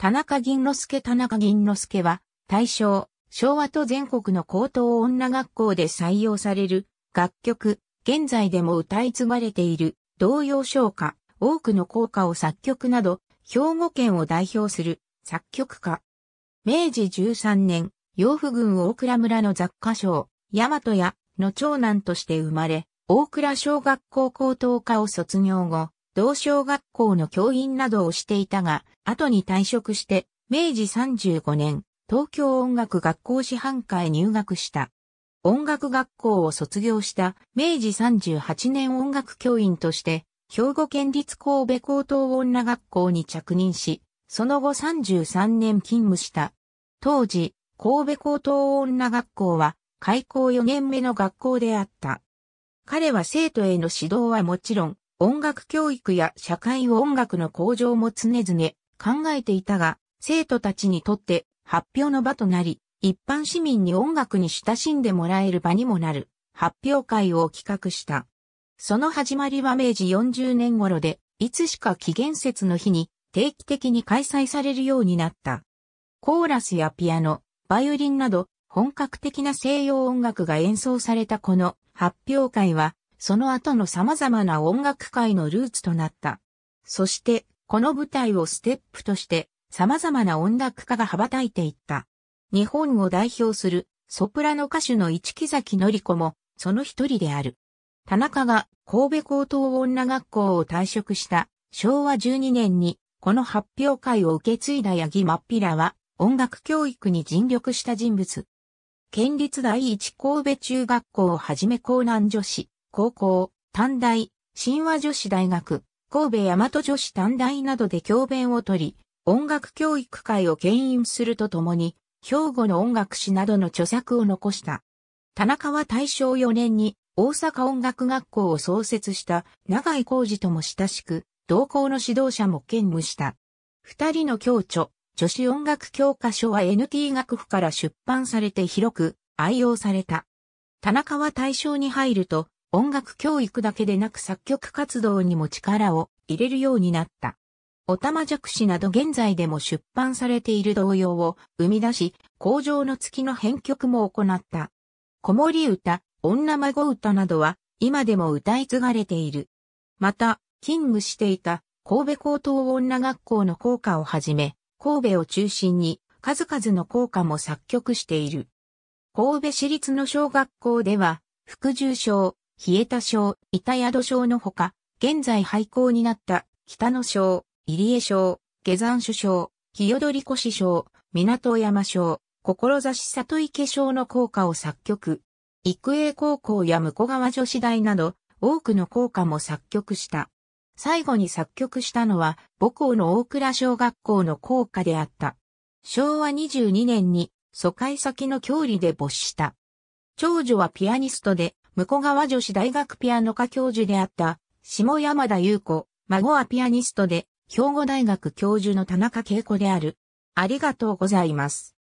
田中銀之助田中銀之助は、大正、昭和と全国の高等女学校で採用される、楽曲、現在でも歌い継がれている、童謡唱歌、多くの校歌を作曲など、兵庫県を代表する、作曲家。明治13年、養父郡大倉村の雑貨商、大和屋の長男として生まれ、大倉小学校高等科を卒業後、同小学校の教員などをしていたが、後に退職して、明治35年、東京音楽学校師範科へ入学した。音楽学校を卒業した明治38年音楽教員として、兵庫県立神戸高等女学校に着任し、その後33年勤務した。当時、神戸高等女学校は開校4年目の学校であった。彼は生徒への指導はもちろん、音楽教育や社会音楽の向上も常々考えていたが、生徒たちにとって発表の場となり、一般市民に音楽に親しんでもらえる場にもなる発表会を企画した。その始まりは明治40年頃で、いつしか紀元節の日に定期的に開催されるようになった。コーラスやピアノ、バイオリンなど本格的な西洋音楽が演奏されたこの発表会はその後の様々な音楽界のルーツとなった。そして、この舞台をステップとして、様々な音楽家が羽ばたいていった。日本を代表するソプラノ歌手の市木崎のり子もその一人である。田中が神戸高等女学校を退職した昭和12年にこの発表会を受け継いだ八木真っ平は音楽教育に尽力した人物。県立第一神戸中学校をはじめ江南女子、高校、短大、神話女子大学、神戸大和女子短大などで教鞭を取り、音楽教育会を牽引するとともに、兵庫の音楽史などの著作を残した。田中は大正4年に大阪音楽学校を創設した長井浩二とも親しく、同校の指導者も兼務した。二人の教著、女子音楽教科書は NT 学府から出版されて広く愛用された。田中は大正に入ると、音楽教育だけでなく作曲活動にも力を入れるようになった。おたまじゃくしなど現在でも出版されている童謡を生み出し、工場の月の編曲も行った。子守歌、女孫歌などは今でも歌い継がれている。また、勤務していた神戸高等女学校の校歌をはじめ、神戸を中心に数々の校歌も作曲している。神戸市立の小学校では、副住賞、えた省、板宿省のほか、現在廃校になった北野省、入江省、下山首省、日踊どり越省、港山省、志里池省の校歌を作曲。育英高校や向川女子大など、多くの校歌も作曲した。最後に作曲したのは、母校の大倉小学校の校歌であった。昭和22年に疎開先の郷里で没した。長女はピアニストで、向川女子大学ピアノ科教授であった、下山田裕子、孫はピアニストで、兵庫大学教授の田中恵子である。ありがとうございます。